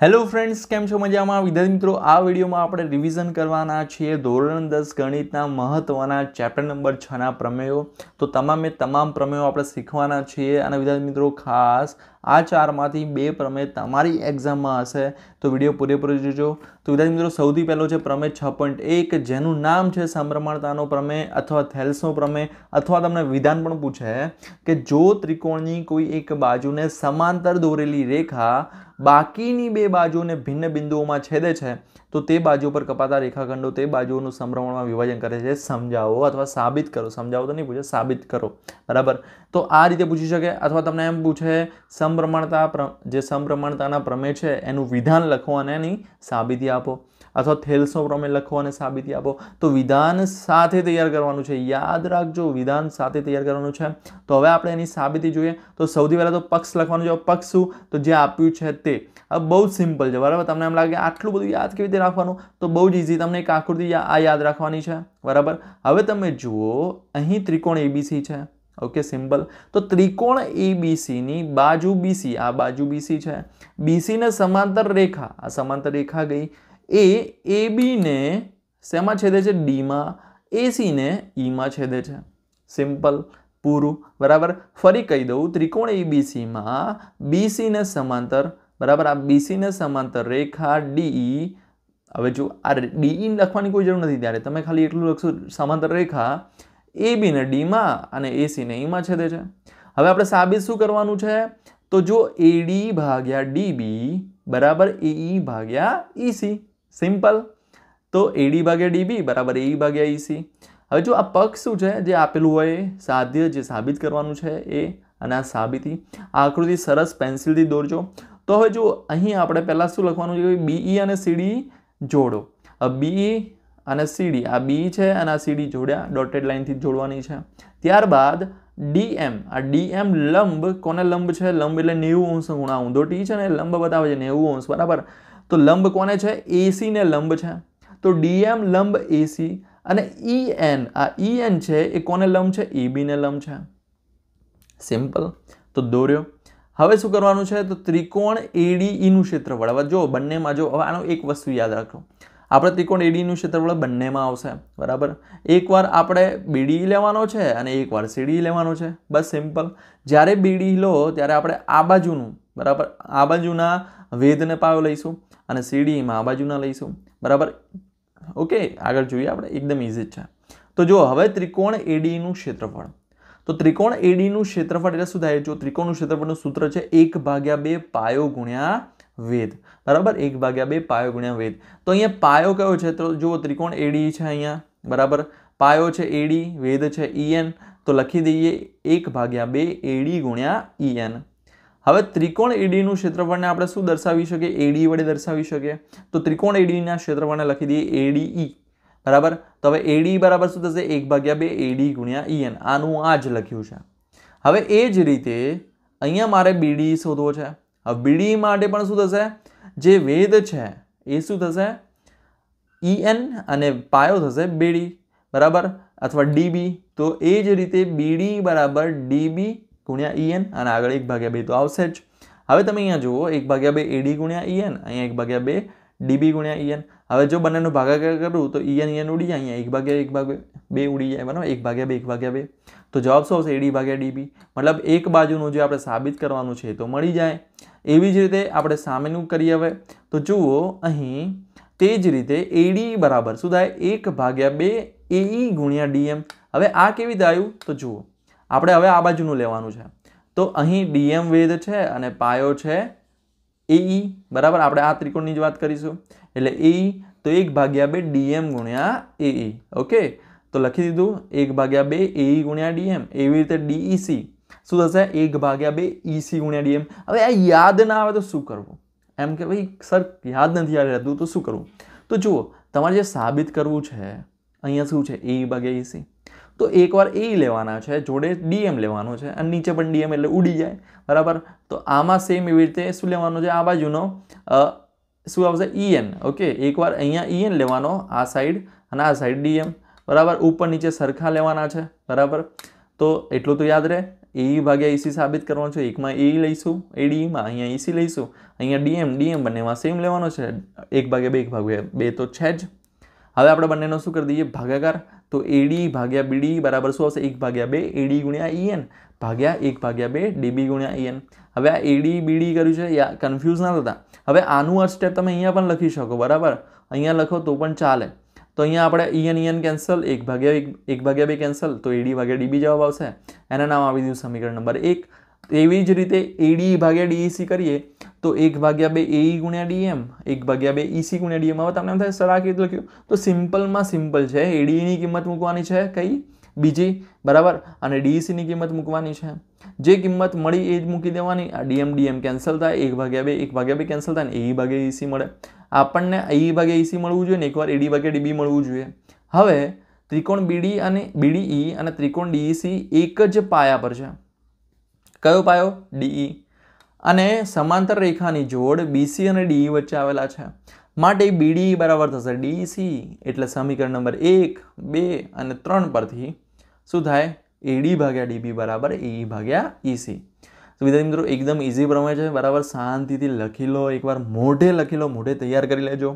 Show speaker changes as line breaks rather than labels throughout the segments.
Hello friends કેમ છો મજામાં વિદ્યાર્થી મિત્રો આ વિડીયોમાં આપણે રિવિઝન કરવાના છીએ ધોરણ દસ ગણિતના મહત્ત્વના ચેપ્ટર નંબર છના પ્રમેયો તો તમામે તમામ પ્રમેયો આપણે શીખવાના છીએ અને વિદ્યાર્થી મિત્રો ખાસ આ ચારમાંથી બે પ્રમેય તમારી એક્ઝામમાં હશે તો વિડીયો પૂરેપૂરો જોજો તો વિદ્યાર્થી મિત્રો સૌથી પહેલો છે પ્રમેય છ પોઈન્ટ એક જેનું નામ છે સંભ્રમણતાનો પ્રમેય અથવા થેલ્સનો પ્રમેય અથવા તમને વિધાન પણ પૂછે કે જો ત્રિકોણની કોઈ એક બાજુને સમાંતર દોરેલી રેખા બાકીની બે બાજુને ભિન્ન બિંદુઓમાં છેદે છે તો તે બાજુ પર કપાતા રેખાખંડો તે બાજુઓનું સંભ્રમણમાં વિભાજન કરે છે સમજાવો અથવા સાબિત કરો સમજાવો તો નહીં પૂછે સાબિત કરો બરાબર તો આ રીતે પૂછી શકે અથવા તમને એમ પૂછે સમ સમપ્રમાણતા જે સમપ્રમાણતાના પ્રમેય છે એનું વિધાન લખો અને એની સાબિતી આપો અથવા થેલ્સનો પ્રમેય લખો અને સાબિતી આપો તો વિધાન સાથે તૈયાર કરવાનું છે યાદ રાખજો વિધાન સાથે તૈયાર કરવાનું છે તો હવે આપણે એની સાબિતી જોઈએ તો સૌથી પહેલાં તો પક્ષ લખવાનું છે પક્ષ શું તો જે આપ્યું છે તે આ બહુ સિમ્પલ છે બરાબર તમને એમ લાગે આટલું બધું યાદ કેવી રીતે રાખવાનું તો બહુ જ ઇઝી તમને એક આકૃતિ આ યાદ રાખવાની છે બરાબર હવે તમે જુઓ અહીં ત્રિકોણ એબીસી છે ઓકે સિમ્બલ તો ત્રિકોણ એબીસીની બાજુ બીસી આ બાજુ બીસી છે બીસીને સમાંતર રેખા આ સમાંતર રેખા ગઈ એ એ બીને શેમાં છેદે છે ડીમાં એસીને ઈમાં e છેદે છે સિમ્પલ પૂરું બરાબર ફરી કહી દઉં ત્રિકોણ એબીસીમાં બીસીને સમાંતર બરાબર આ બીસીને સમાંતર રેખા ડીઈ હવે જો આ ડીઈ e લખવાની કોઈ જરૂર નથી ત્યારે તમે ખાલી એટલું લખશો સમાંતર રેખા એ બીને ડીમાં અને એસીને ઈમાં છેદે છે હવે આપણે સાબિત શું કરવાનું છે તો જો એડી ભાગ્યા ડીબી બરાબર એઈ ભાગ્યા ઈસી સિમ્પલ તો એડી ભાગ્યા ડીબી બરાબર એ ભાગ્યા ઈસી હવે જો આ પક્ષ શું છે જે આપેલું હોય સાધ્ય જે સાબિત કરવાનું છે એ અને આ સાબિતી આ આકૃતિ સરસ પેન્સિલથી દોરજો તો હવે જો અહીં આપણે પહેલાં શું લખવાનું છે કે બીઈ અને સીડી જોડો બીઈ અને સીડી આ બી છે અને આ સીડી જોડ્યા ડોટેડ લાઇનથી જોડવાની છે ત્યારબાદ ડીએમ આ ડીએમ લંબ કોને લંબ છે લંબ એટલે નેવું અંશ ગુણા ઊંધો ટી છે ને લંબ બતાવે છે નેવું અંશ બરાબર તો લંબ કોને છે એસીને લંબ છે તો ડીએમ લંબ એસી અને ઈ e આ ઈ e એન છે એ કોને લંબ છે એબીને લંબ છે સિમ્પલ તો દોર્યો હવે શું કરવાનું છે તો ત્રિકોણ એડીઈનું e ક્ષેત્રફળ હવે જો બંનેમાં જો હવે આનો એક વસ્તુ યાદ રાખો આપણે ત્રિકોણ એડીનું ક્ષેત્રફળ બંનેમાં આવશે બરાબર એકવાર આપણે બીડી e લેવાનો છે અને એકવાર સીડી e લેવાનો છે બસ સિમ્પલ જ્યારે બીડી e લો ત્યારે આપણે આ બાજુનું બરાબર આ બાજુના વેદને પાયો લઈશું અને સીડીમાં આ બાજુના લઈશું બરાબર ઓકે આગળ જોઈએ આપણે એકદમ ઇઝી જ છે તો જો હવે ત્રિકોણ એડીનું ક્ષેત્રફળ તો ત્રિકોણ એડીનું ક્ષેત્રફળ એટલે શું થાય જો ત્રિકોણનું ક્ષેત્રફળનું સૂત્ર છે એક ભાગ્યા બે પાયો ગુણ્યા વેદ બરાબર એક ભાગ્યા બે પાયો ગુણ્યા વેદ તો અહીંયા પાયો કયો છે તો જુઓ ત્રિકોણ એડી છે અહીંયા બરાબર પાયો છે એડી વેદ છે ઈએન e તો લખી દઈએ એક ભાગ્યા બે એડી ગુણ્યા ઈએન e હવે ત્રિકોણ એડીનું ક્ષેત્રફળને આપણે શું દર્શાવી શકીએ એડી વડે દર્શાવી શકીએ તો ત્રિકોણ એડીના ક્ષેત્રફળને લખી દઈએ એડી ઈ e. બરાબર તો હવે એડી બરાબર શું થશે એક ભાગ્યા બે એડી ગુણ્યા ઈએન આનું આ જ લખ્યું છે હવે એ જ રીતે અહીંયા મારે બીડી શોધવો છે હવે બીડી માટે પણ શું થશે જે વેદ છે એ શું થશે ઈએન અને પાયો થશે બીડી બરાબર અથવા ડીબી તો એ જ રીતે બીડી બરાબર ડીબી ગુણ્યા ઈએન અને આગળ એક ભાગ્યા બે તો આવશે જ હવે તમે અહીંયા જુઓ એક ભાગ્યા બે એડી ગુણ્યા ઈએન અહીંયા એક ભાગ્યા બે ડીબી ગુણ્યા ઈએન હવે જો બંનેનો ભાગાકાર કરું તો ઈએન ઈએન ઉડી જાય અહીંયા એક ભાગ્યા એક ભાગે બે ઉડી જાય બરાબર એક ભાગ્યા બે એક ભાગ્યા બે તો જવાબ શું આવશે એડી ભાગ્યા ડીબી મતલબ એક બાજુનું જે આપણે સાબિત કરવાનું છે તો મળી જાય એવી જ રીતે આપણે સામેનું કરીએ હવે તો જુઓ અહીં તે જ રીતે એડી બરાબર શું થાય એક ભાગ્યા બે એઈ ગુણ્યા ડીએમ હવે આ કેવી રીતે આવ્યું તો જુઓ આપણે હવે આ બાજુનું લેવાનું છે તો અહીં ડીએમ વેદ છે અને પાયો છે એઈ બરાબર આપણે આ ત્રિકોણની જ વાત કરીશું એટલે એઈ તો એક ભાગ્યા બે ડીએમ ગુણ્યા એઈ ઓકે તો લખી દીધું એક ભાગ્યા બે એઈ ગુણ્યા ડીએમ એવી રીતે ડીઈસી શું થશે એક ભાગ્યા બે ઈસી ગુણ્યા ડીએમ હવે આ યાદ ના આવે તો શું કરવું એમ કે ભાઈ સર યાદ નથી યાદ રહેતું તો શું કરવું તો જુઓ તમારે જે સાબિત કરવું છે અહીંયા શું છે એઈ ભાગ્યા ઈસી તો એકવાર એ લેવાના છે જોડે ડીએમ લેવાનો છે અને નીચે પણ ડીએમ એટલે ઉડી જાય બરાબર તો આમાં સેમ એવી રીતે શું લેવાનું છે આ બાજુનો શું આવશે ઈએન e ઓકે એકવાર અહીંયા ઈએન e લેવાનો આ સાઈડ અને આ સાઈડ ડીએમ બરાબર ઉપર નીચે સરખા લેવાના છે બરાબર તો એટલું તો યાદ રહે એ ભાગ્યા એસી e સાબિત કરવાનો છે એકમાં એ લઈશું એ ડીમાં અહીંયા એસી લઈશું અહીંયા ડીએમ ડીએમ બંનેમાં સેમ લેવાનો છે એક ભાગે બે એક ભાગ્યા બે તો છે જ હવે આપણે બંનેનો શું કરી દઈએ ભાગાકાર તો એડી ભાગ્યા બીડી બરાબર શું આવશે એક ભાગ્યા બે એડી ગુણ્યા ઈએન e ભાગ્યા એક ભાગ્યા બે ડીબી ગુણ્યા ઈએન e હવે આ એડી બીડી કર્યું છે યા કન્ફ્યુઝ ના થતા હવે આનું આ સ્ટેપ તમે અહીંયા પણ લખી શકો બરાબર અહીંયા લખો તો પણ ચાલે તો અહીંયા આપણે ઈએન ઈએન કેન્સલ એક ભાગ્યા એક એક ભાગ્યા બે કેન્સલ તો એડી ભાગ્યા ડીબી જવાબ આવશે એના નામ આવી દીધું સમીકરણ નંબર એક એવી જ રીતે એડી ભાગ્યા ડીઈસી કરીએ તો એક ભાગ્યા બે એઈ e ગુણ્યા ડીએમ એક ભાગ્યા બે ઈસી e ગુણ્યા ડીએમ હવે તમને એમ થાય સર આ કેટલું લખ્યું તો સિમ્પલમાં સિમ્પલ છે એડીની e કિંમત મૂકવાની છે કઈ બીજી બરાબર અને ડીઈસીની કિંમત મૂકવાની છે જે કિંમત મળી એ જ મૂકી દેવાની આ ડીએમ ડીએમ કેન્સલ થાય એક ભાગ્યા બે એક ભાગ્યા બે કેન્સલ થાય ને એ ભાગે ઈસી મળે આપણને એ ભાગે ઈસી મળવું જોઈએ ને એકવાર એડી ભાગે ડીબી મળવું જોઈએ હવે ત્રિકોણ બીડી અને બીડીઈ અને ત્રિકોણ ડીઈસી એક જ પાયા પર છે કયો પાયો ડીઈ અને સમાંતર રેખાની જોડ બીસી અને ડીઈ વચ્ચે આવેલા છે માટે બીડી બરાબર થશે ડીસી એટલે સમીકરણ નંબર એક બે અને ત્રણ પરથી શું થાય એડી ભાગ્યા ડીબી બરાબર ઈ ભાગ્યા ઇસી તો વિદ્યાર્થી મિત્રો એકદમ ઇઝી પ્રમેય છે બરાબર શાંતિથી લખી લો એકવાર મોઢે લખી લો મોઢે તૈયાર કરી લેજો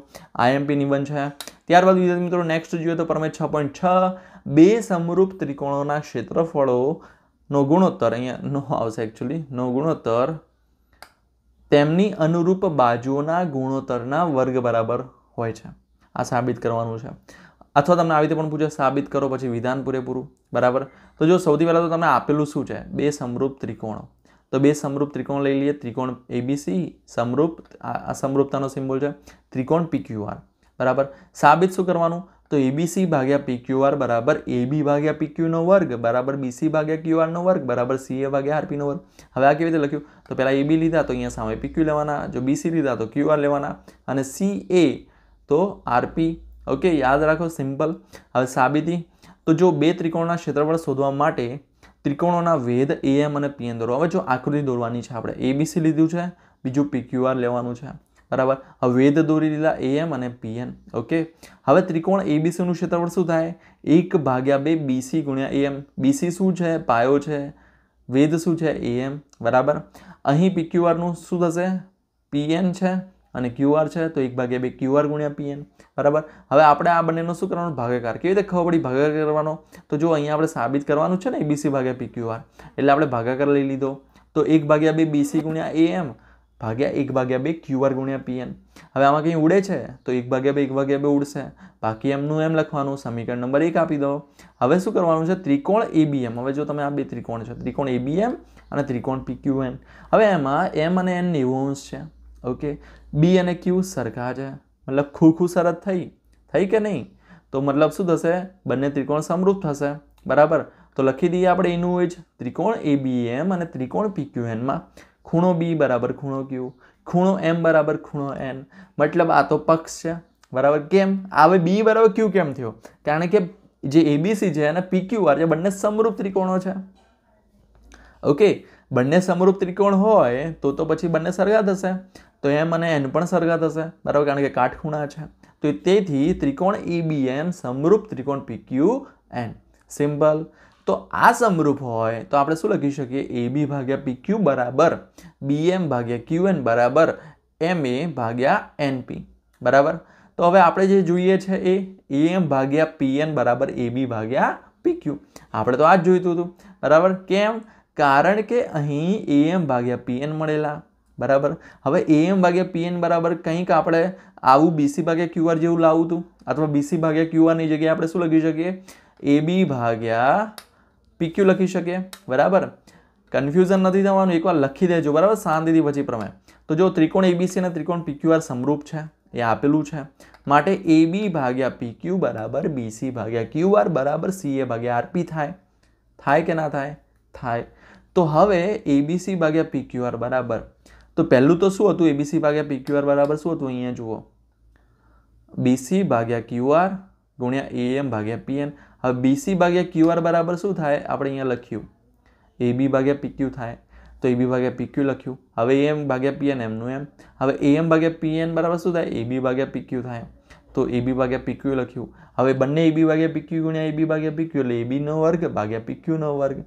આઈએમપી નિબંધ છે ત્યારબાદ વિદ્યાર્થી મિત્રો નેક્સ્ટ જોઈએ તો પ્રમેય છ પોઈન્ટ છ બે સમરૂપ ત્રિકોણોના ક્ષેત્રફળો નો ગુણોત્તર અહીંયા નો આવશે એકચ્યુઅલી નો ગુણોત્તર તેમની અનુરૂપ બાજુઓના ગુણોત્તરના વર્ગ બરાબર હોય છે આ સાબિત કરવાનું છે અથવા તમને આવી રીતે પણ પૂછે સાબિત કરો પછી વિધાન પૂરેપૂરું બરાબર તો જો સૌથી પહેલાં તો તમને આપેલું શું છે બે સમરૂપ ત્રિકોણ તો બે સમરૂપ ત્રિકોણ લઈ લઈએ ત્રિકોણ એબીસી સમરૂપ આ સમરૂપતાનો સિમ્બોલ છે ત્રિકોણ પીક્યુઆર બરાબર સાબિત શું કરવાનું તો એબીસી ભાગ્યા પીક્યુઆર બરાબર એબી ભાગ્યા પીક્યુનો વર્ગ બરાબર બીસી ભાગ્યા ક્યુઆરનો વર્ગ બરાબર સીએ ભાગ્યા આરપીનો વર્ગ હવે આ કેવી રીતે લખ્યું તો પહેલાં એ બી લીધા તો અહીંયા સામે પીક્યુ લેવાના જો સી લીધા તો ક્યુઆર લેવાના અને સી એ તો આરપી ઓકે યાદ રાખો સિમ્પલ હવે સાબિતી તો જો બે ત્રિકોણના ક્ષેત્રફળ શોધવા માટે ત્રિકોણોના વેધ એએમ અને પીએન દોરો હવે જો આકૃતિ દોરવાની છે આપણે એબીસી લીધું છે બીજું પીક્યુઆર લેવાનું છે બરાબર હવે વેદ દોરી લીધા એએમ અને પીએન ઓકે હવે ત્રિકોણ એબીસીનું ક્ષેત્રફળ શું થાય એક ભાગ્યા બે બીસી ગુણ્યા એમ બીસી શું છે પાયો છે વેદ શું છે એએમ બરાબર અહીં પીક્યુઆરનું શું થશે પીએન છે અને ક્યુઆર છે તો એક ભાગ્યા બે ક્યુઆર ગુણ્યા પીએન બરાબર હવે આપણે આ બંનેનો શું કરવાનો ભાગાકાર કેવી રીતે ખબર પડી ભાગાકાર કરવાનો તો જો અહીંયા આપણે સાબિત કરવાનું છે ને એબીસી ભાગ્યા પીક્યુઆર એટલે આપણે ભાગાકાર લઈ લીધો તો એક ભાગ્યા બે બીસી ગુણ્યા એમ ભાગ્યા એક ભાગ્યા બે ક્યુઆર ગુણ્યા પીએન હવે આમાં કંઈ ઉડે છે તો એક ભાગ્યા બે એક ભાગ્યા બે ઉડશે બાકી એમનું એમ લખવાનું સમીકરણ નંબર એક આપી દો હવે શું કરવાનું છે ત્રિકોણ એબીએમ હવે જો તમે આ બે ત્રિકોણ છે ત્રિકોણ એબીએમ અને ત્રિકોણ પીક્યુએન હવે એમાં એમ અને એન નેવોન્સ છે ઓકે બી અને ક્યુ સરખા છે મતલબ ખૂબ ખૂબ સરસ થઈ થઈ કે નહીં તો મતલબ શું થશે બંને ત્રિકોણ સમૃદ્ધ થશે બરાબર તો લખી દઈએ આપણે એનું એ જ ત્રિકોણ એબીએમ અને ત્રિકોણ પીક્યુએનમાં ખૂણો બી બરાબર ખૂણો ક્યુ ખૂણો એમ બરાબર ખૂણો એન મતલબ આ તો પક્ષ છે બરાબર કેમ આવે બી બરાબર ક્યુ કેમ થયો કારણ કે જે એબીસી છે અને પીક્યુઆર છે બંને સમરૂપ ત્રિકોણો છે ઓકે બંને સમરૂપ ત્રિકોણ હોય તો તો પછી બંને સરગા થશે તો એમ અને એન પણ સરગા થશે બરાબર કારણ કે કાટખૂણા છે તો તેથી ત્રિકોણ બી એમ સમરૂપ ત્રિકોણ પીક્યુ એન સિમ્બલ તો આ સમરૂપ હોય તો આપણે શું લખી શકીએ એ બી ભાગ્યા પી ક્યુ બરાબર બી એમ ભાગ્યા ક્યુ એન બરાબર એમ એ ભાગ્યા એનપી બરાબર તો હવે આપણે જે જોઈએ છે એ એ એમ ભાગ્યા પી એન બરાબર એ બી ભાગ્યા પી ક્યુ આપણે તો આ જ જોઈતું હતું બરાબર કેમ કારણ કે અહીં એ એમ ભાગ્યા પી એન મળેલા બરાબર હવે એ એમ ભાગ્યા પી એન બરાબર કંઈક આપણે આવું બીસી ભાગ્યા ક્યુઆર જેવું લાવું હતું અથવા બીસી ભાગ્યા ક્યુઆરની જગ્યાએ આપણે શું લખી શકીએ એ બી ભાગ્યા પીક્યુ લખી શકીએ બરાબર કન્ફ્યુઝન નથી થવાનું એકવાર લખી દેજો બરાબર શાંતિથી પછી પ્રમાણે તો જો ત્રિકોણ એબીસી અને ત્રિકોણ પીક્યુઆર સમરૂપ છે એ આપેલું છે માટે એબી ભાગ્યા પીક્યુ બરાબર બીસી ભાગ્યા ક્યુઆર બરાબર સી એ ભાગ્યા આરપી થાય થાય કે ના થાય થાય તો હવે એબીસી ભાગ્યા પીક્યુઆર બરાબર તો પહેલું તો શું હતું એબીસી ભાગ્યા પીક્યુઆર બરાબર શું હતું અહીંયા જુઓ બીસી ભાગ્યા ક્યુઆર ગુણ્યા એ એમ ભાગ્યા પીએન હવે બીસી ભાગ્યા ક્યુઆર બરાબર શું થાય આપણે અહીંયા લખ્યું એ બી ભાગ્યા પીક્યુ થાય તો એ બી ભાગ્યા પીક્યુ લખ્યું હવે એમ ભાગ્યા પીએન એમનું એમ હવે એમ ભાગ્યા પીએન બરાબર શું થાય એ બી ભાગ્યા પીક્યુ થાય તો એ બી ભાગ્યા પીક્યુ લખ્યું હવે બંને એ બી ભાગ્યા પીક્યુ ગુણ્યા એ બી ભાગ્યા પીક્યુ એટલે એ બીનો વર્ગ ભાગ્યા પીક્યુનો વર્ગ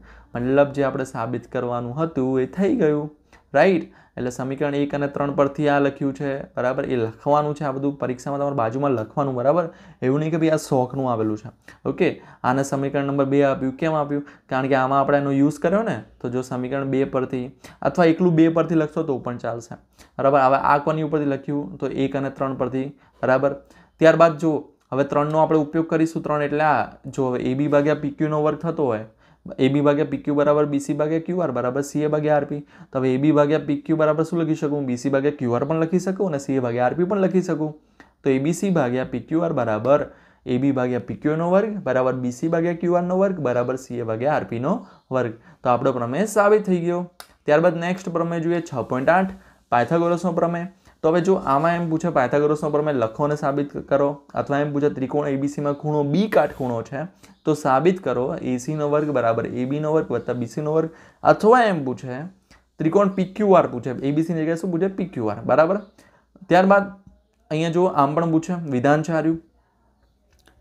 મતલબ જે આપણે સાબિત કરવાનું હતું એ થઈ ગયું રાઈટ એટલે સમીકરણ એક અને ત્રણ પરથી આ લખ્યું છે બરાબર એ લખવાનું છે આ બધું પરીક્ષામાં તમારે બાજુમાં લખવાનું બરાબર એવું નહીં કે ભાઈ આ શોખનું આવેલું છે ઓકે આને સમીકરણ નંબર બે આપ્યું કેમ આપ્યું કારણ કે આમાં આપણે એનો યુઝ કર્યો ને તો જો સમીકરણ બે પરથી અથવા એકલું બે પરથી લખશો તો પણ ચાલશે બરાબર હવે આ કોની ઉપરથી લખ્યું તો એક અને ત્રણ પરથી બરાબર ત્યારબાદ જો હવે ત્રણનો આપણે ઉપયોગ કરીશું ત્રણ એટલે આ જો હવે એ બી ભાગ્યા પીક્યુનો વર્ગ થતો હોય એ બી ભાગ્યા પીક્યુ બરાબર બીસી ભાગ્યા આર બરાબર સીએ ભાગ્યા આરપી તો હવે એબી ભાગ્યા પીક્યુ બરાબર શું લખી શકું બીસી ભાગ્યા ક્યુઆર પણ લખી શકું અને સીએ ભાગ્યા આરપી પણ લખી શકું તો એબીસી ભાગ્યા પીક્યુઆર બરાબર એબી ભાગ્યા પીક્યુનો વર્ગ બરાબર બીસી ભાગ્યા ક્યુઆરનો વર્ગ બરાબર સીએ ભાગ્યા આરપીનો વર્ગ તો આપણો પ્રમેય સાબિત થઈ ગયો ત્યારબાદ નેક્સ્ટ પ્રમેય જોઈએ છ પોઈન્ટ આઠ પાયથાગોરસનો પ્રમેય તો હવે જો આમાં એમ પૂછે પાયથાગોરસનો પ્રમેય લખો અને સાબિત કરો અથવા એમ પૂછે ત્રિકોણ એબીસીમાં ખૂણો બી કાટખૂણો છે તો સાબિત કરો એસીનો વર્ગ બરાબર એબીનો વર્ગ વત્તા બીસીનો વર્ગ અથવા એમ પૂછે ત્રિકોણ પીક્યુઆર પૂછે એબીસીની જગ્યાએ શું પૂછે પીક્યુઆર બરાબર ત્યારબાદ અહીંયા જો આમ પણ પૂછે વિધાન ચાર્યું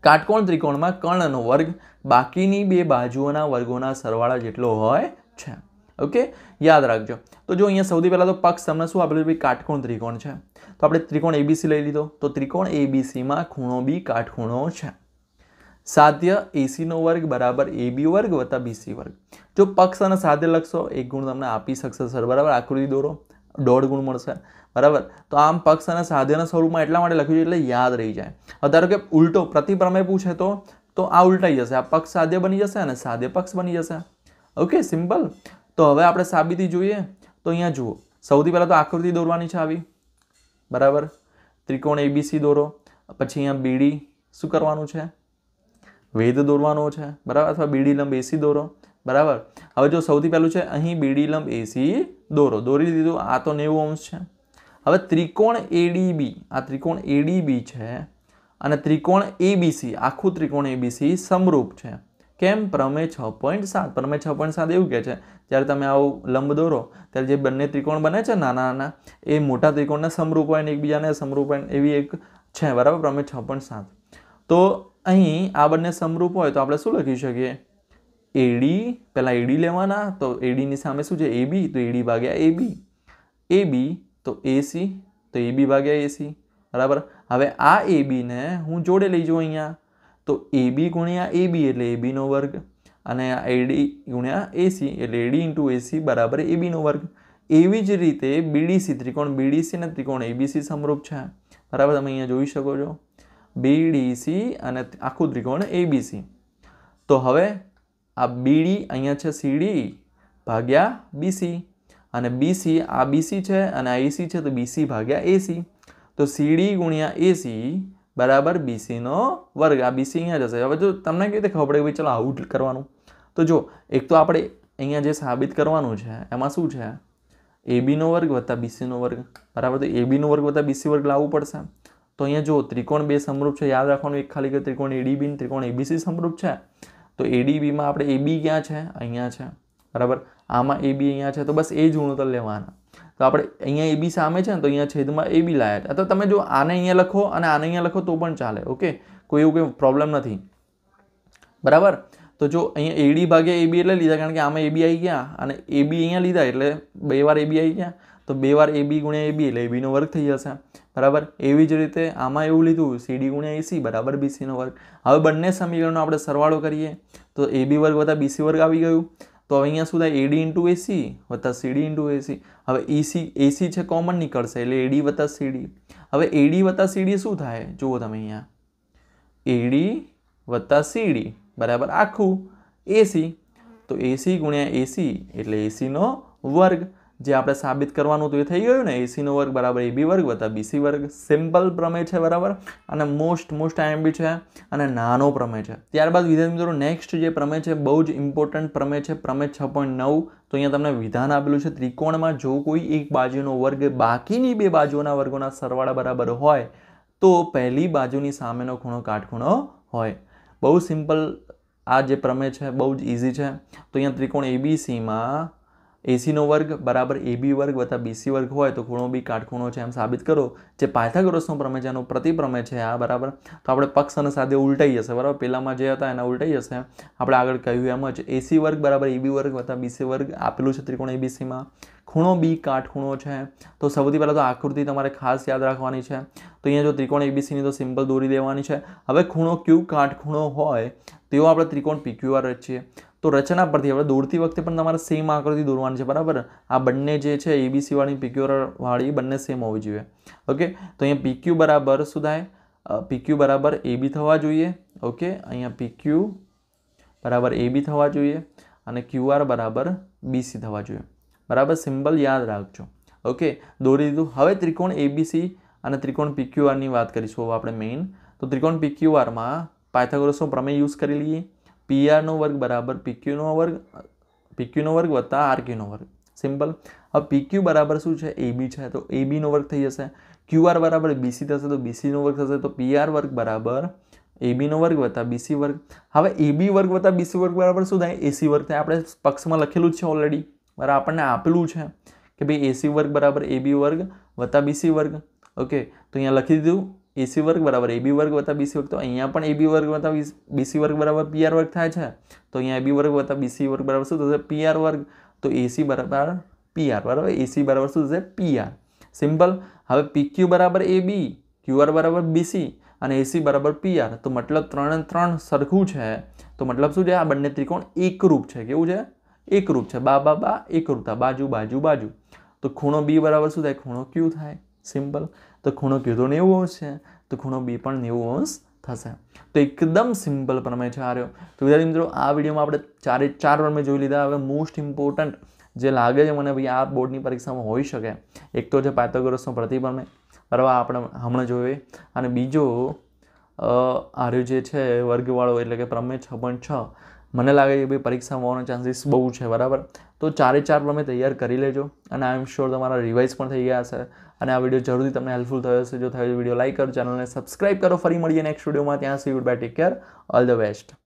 કાટકોણ ત્રિકોણમાં કર્ણનો વર્ગ બાકીની બે બાજુઓના વર્ગોના સરવાળા જેટલો હોય છે ઓકે યાદ રાખજો તો જો અહીંયા સૌથી પહેલાં તો પક્ષ તમને શું આપેલું ભાઈ કાટકોણ ત્રિકોણ છે તો આપણે ત્રિકોણ એબીસી લઈ લીધો તો ત્રિકોણ એબીસીમાં ખૂણો બી કાટખૂણો છે સાધ્ય એસીનો વર્ગ બરાબર એબી વર્ગ વત્તા બીસી વર્ગ જો પક્ષ અને સાધ્ય લખશો એક ગુણ તમને આપી શકશે સર બરાબર આકૃતિ દોરો દોઢ ગુણ મળશે બરાબર તો આમ પક્ષ અને સાધ્યના સ્વરૂપમાં એટલા માટે લખ્યું છે એટલે યાદ રહી જાય અત્યારે કે ઉલટો પ્રતિપ્રમેય પૂછે તો તો આ ઉલટાઈ જશે આ પક્ષ સાધ્ય બની જશે અને સાધ્ય પક્ષ બની જશે ઓકે સિમ્પલ તો હવે આપણે સાબિતી જોઈએ તો અહીંયા જુઓ સૌથી પહેલાં તો આકૃતિ દોરવાની છે આવી બરાબર ત્રિકોણ એબીસી દોરો પછી અહીંયા બીડી શું કરવાનું છે વેદ દોરવાનો છે બરાબર અથવા બીડી લંબ એસી દોરો બરાબર હવે જો સૌથી પહેલું છે અહીં બીડી લંબ એસી દોરો દોરી દીધું આ તો નેવું અંશ છે હવે ત્રિકોણ એડીબી આ ત્રિકોણ એડીબી છે અને ત્રિકોણ એબીસી આખું ત્રિકોણ એબીસી સમરૂપ છે કેમ પ્રમેય છ પોઈન્ટ સાત પ્રમેય છ પોઈન્ટ સાત એવું કહે છે જ્યારે તમે આવું લંબ દોરો ત્યારે જે બંને ત્રિકોણ બને છે નાના નાના એ મોટા ત્રિકોણના સમરૂપ હોય અને એકબીજાને સમરૂપ હોય એવી એક છે બરાબર પ્રમેય છ પોઈન્ટ સાત તો અહીં આ બંને સમરૂપ હોય તો આપણે શું લખી શકીએ એડી પહેલાં એડી લેવાના તો એડીની સામે શું છે એબી તો એડી ભાગ્યા એબી એબી તો એસી તો એબી ભાગ્યા એસી બરાબર હવે આ એબીને હું જોડે લઈ જાઉં અહીંયા તો એ બી ગુણ્યા એ બી એટલે એ બીનો વર્ગ અને એડી ગુણ્યા એસી એટલે એડી ઇન્ટુ એસી બરાબર એ બીનો વર્ગ એવી જ રીતે બીડીસી ત્રિકોણ બીડીસી અને ત્રિકોણ એબીસી સમરૂપ છે બરાબર તમે અહીંયા જોઈ શકો છો બીડીસી અને આખું ત્રિકોણ એબીસી તો હવે આ બીડી અહીંયા છે સીડી ભાગ્યા બીસી અને બીસી આ બીસી છે અને આ એસી છે તો બીસી ભાગ્યા એસી તો સીડી ગુણ્યા એસી બરાબર બીસીનો વર્ગ આ બીસી અહીંયા જશે હવે જો તમને કેવી રીતે ખબર પડે કે ચલો આઉટ કરવાનું તો જો એક તો આપણે અહીંયા જે સાબિત કરવાનું છે એમાં શું છે એબીનો વર્ગ વત્તા બીસીનો વર્ગ બરાબર તો એબીનો વર્ગ વત્તા બીસી વર્ગ લાવવું પડશે તો અહીંયા જો ત્રિકોણ બે સમરૂપ છે યાદ રાખવાનું એક ખાલી કે ત્રિકોણ એડીબી ને ત્રિકોણ એબીસી સમરૂપ છે તો એડીબીમાં આપણે એબી ક્યાં છે અહીંયા છે બરાબર આમાં એબી અહીંયા છે તો બસ એ જ ગુણોત્તર લેવાના તો આપણે અહીંયા એબી સામે છે ને તો અહીંયા છેદમાં એબી લાયા હતા તો તમે જો આને અહીંયા લખો અને આને અહીંયા લખો તો પણ ચાલે ઓકે કોઈ એવું કંઈ પ્રોબ્લેમ નથી બરાબર તો જો અહીંયા એડી ભાગ્યા એબી એટલે લીધા કારણ કે આમાં એબી આવી ગયા અને એબી અહીંયા લીધા એટલે બે વાર એબી આવી ગયા તો બે વાર એબી ગુણ્યા એબી એટલે એબીનો વર્ગ થઈ જશે બરાબર એવી જ રીતે આમાં એવું લીધું સીડી ગુણ્યા એસી બરાબર બીસીનો વર્ગ હવે બંને સમીકરણનો આપણે સરવાળો કરીએ તો એબી વર્ગ વત્તા બીસી વર્ગ આવી ગયું તો હવે અહીંયા શું થાય એડી ઇન્ટુ એસી વત્તા સીડી ઇન્ટુ એસી હવે એસી e એસી છે કોમન નીકળશે એટલે એડી વત્તા સીડી હવે એડી વત્તા સીડી શું થાય જુઓ તમે અહીંયા એડી વત્તા સીડી બરાબર આખું એસી તો એસી ગુણ્યા એસી એટલે એસીનો વર્ગ જે આપણે સાબિત કરવાનું તો એ થઈ ગયું ને એસીનો વર્ગ બરાબર એ બી વર્ગ વત્તા બીસી વર્ગ સિમ્પલ પ્રમેય છે બરાબર અને મોસ્ટ મોસ્ટ આઈએમબી છે અને નાનો પ્રમેય છે ત્યારબાદ વિદ્યાર્થી મિત્રો નેક્સ્ટ જે પ્રમેય છે બહુ જ ઇમ્પોર્ટન્ટ પ્રમેય છે પ્રમેય છ પોઈન્ટ નવ તો અહીંયા તમને વિધાન આપેલું છે ત્રિકોણમાં જો કોઈ એક બાજુનો વર્ગ બાકીની બે બાજુઓના વર્ગોના સરવાળા બરાબર હોય તો પહેલી બાજુની સામેનો ખૂણો કાટખૂણો હોય બહુ સિમ્પલ આ જે પ્રમેય છે બહુ જ ઇઝી છે તો અહીંયા ત્રિકોણ એબીસીમાં એસીનો વર્ગ બરાબર એબી વર્ગ વત્તા બીસી વર્ગ હોય તો ખૂણો બી કાટખૂણો છે એમ સાબિત કરો જે પાયથાગોરસનો પ્રમેય એનો પ્રતિપ્રમેય છે આ બરાબર તો આપણે પક્ષ અને સાથે ઉલટાઈ જશે બરાબર પહેલાંમાં જે હતા એના ઉલટાઈ જશે આપણે આગળ કહ્યું એમ જ એસી વર્ગ બરાબર એબી વર્ગ વત્તા બીસી વર્ગ આપેલું છે ત્રિકોણ એબીસીમાં ખૂણો બી કાટખૂણો છે તો સૌથી પહેલાં તો આકૃતિ તમારે ખાસ યાદ રાખવાની છે તો અહીંયા જો ત્રિકોણ એબીસીની તો સિમ્પલ દોરી દેવાની છે હવે ખૂણો ક્યુ કાટખૂણો હોય તેઓ આપણે ત્રિકોણ પીક્યુઆર રચીએ તો રચના પરથી આપણે દોરતી વખતે પણ તમારે સેમ આકૃતિ દોરવાની છે બરાબર આ બંને જે છે એબીસીવાળી વાળી પીક્યુઆર વાળી બંને સેમ હોવી જોઈએ ઓકે તો અહીંયા પીક્યુ બરાબર શું થાય પીક્યુ બરાબર એબી થવા જોઈએ ઓકે અહીંયા પીક્યુ બરાબર એબી થવા જોઈએ અને ક્યુઆર બરાબર બીસી થવા જોઈએ બરાબર સિમ્બલ યાદ રાખજો ઓકે દોરી દીધું હવે ત્રિકોણ એબીસી અને ત્રિકોણ પીક્યુઆરની વાત કરીશું હવે આપણે મેઇન તો ત્રિકોણ પીક્યુઆરમાં પાયથાગોરસનો પ્રમેય યુઝ કરી લઈએ પી આરનો વર્ગ બરાબર પીક્યુનો વર્ગ પીક્યુનો વર્ગ વત્તા આરક્યુનો વર્ગ સિમ્પલ હવે પીક્યુ બરાબર શું છે એબી છે તો એબીનો વર્ગ થઈ જશે ક્યુઆર બરાબર બીસી થશે તો બીસીનો વર્ગ થશે તો પીઆર વર્ગ બરાબર એબીનો વર્ગ વત્તા બીસી વર્ગ હવે એબી વર્ગ વત્તા બીસી વર્ગ બરાબર શું થાય એસી વર્ગ થાય આપણે પક્ષમાં લખેલું જ છે ઓલરેડી બરાબર આપણને આપેલું છે કે ભાઈ એસી વર્ગ બરાબર એબી વર્ગ વત્તા બીસી વર્ગ ઓકે તો અહીંયા લખી દીધું એસી વર્ગ બરાબર એબી વર્ગ વત્તા બીસી વર્ગ તો અહીંયા પણ એબી વર્ગ વત્તા બીસી વર્ગ બરાબર પીઆર વર્ગ થાય છે તો અહીંયા એબી વર્ગ વત્તા બીસી વર્ગ બરાબર શું થશે પીઆર વર્ગ તો એસી બરાબર પીઆર બરાબર એસી બરાબર શું થશે પીઆર સિમ્પલ હવે પીક્યુ બરાબર એ બી ક્યુઆર બરાબર બીસી અને એસી બરાબર પીઆર તો મતલબ ત્રણ ત્રણ સરખું છે તો મતલબ શું છે આ બંને ત્રિકોણ એકરૂપ છે કેવું છે એકરૂપ છે બા બા બા એકરૂપતા બાજુ બાજુ બાજુ તો ખૂણો બી બરાબર શું થાય ખૂણો ક્યુ થાય સિમ્પલ તો ખૂણો કીધો નેવું અંશ છે તો ખૂણો બી પણ નેવું અંશ થશે તો એકદમ સિમ્પલ પ્રમે છે આ રહ્યો તો વિદ્યાર્થી મિત્રો આ વિડીયોમાં આપણે ચારે ચાર પ્રમેય જોઈ લીધા હવે મોસ્ટ ઇમ્પોર્ટન્ટ જે લાગે છે મને ભાઈ આ બોર્ડની પરીક્ષામાં હોઈ શકે એક તો છે પાયથાગોરસનો પ્રતિપ્રમેય બરાબર આપણે હમણાં જોઈએ અને બીજો આ જે છે વર્ગવાળો એટલે કે પ્રમે છ પણ છ મને લાગે છે ભાઈ પરીક્ષામાં હોવાના ચાન્સીસ બહુ છે બરાબર તો ચારે ચાર તમે તૈયાર કરી લેજો અને આઈ એમ શ્યોર તમારા રિવાઇઝ પણ થઈ ગયા હશે અને આ વિડીયો જરૂરથી તમને હેલ્પફુલ થયો હશે જો થયો વિડીયો લાઇક કરો ચેનલને સબસ્ક્રાઇબ કરો ફરી મળીએ નેક્સ્ટ વિડીયોમાં ત્યાં સુધી goodbye take care all the best